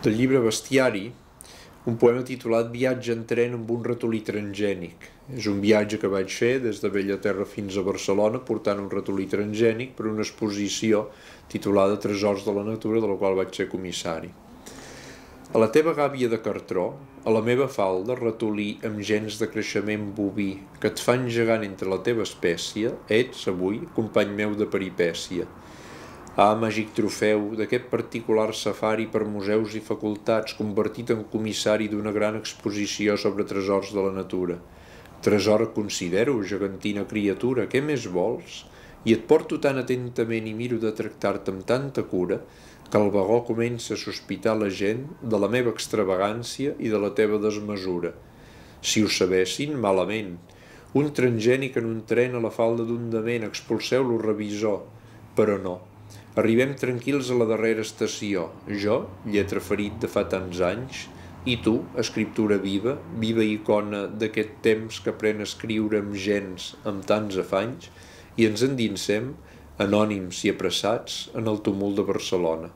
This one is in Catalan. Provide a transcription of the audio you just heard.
del llibre Bestiari, un poema titulat Viatge en tren amb un ratolí transgènic. És un viatge que vaig fer des de Bellaterra fins a Barcelona portant un ratolí transgènic per una exposició titulada Tresors de la natura, de la qual vaig ser comissari. A la teva gàbia de cartró, a la meva falda, ratolí amb gens de creixement boví que et fan gegant entre la teva espècie, ets, avui, company meu de peripècia. Ah, màgic trofeu d'aquest particular safari per museus i facultats convertit en comissari d'una gran exposició sobre tresors de la natura. Tresor considero, gegantina criatura, què més vols? I et porto tan atentament i miro de tractar-te amb tanta cura que el vagó comença a sospitar la gent de la meva extravagància i de la teva desmesura. Si ho sabessin, malament. Un transgènic en un tren a la falda d'un dement, expulseu-lo revisor. Però no, Arribem tranquils a la darrera estació. Jo, lletra ferit de fa tants anys, i tu, escriptura viva, viva icona d'aquest temps que pren a escriure amb gens, amb tants afanys, i ens endinsem, anònims i apressats, en el tumult de Barcelona.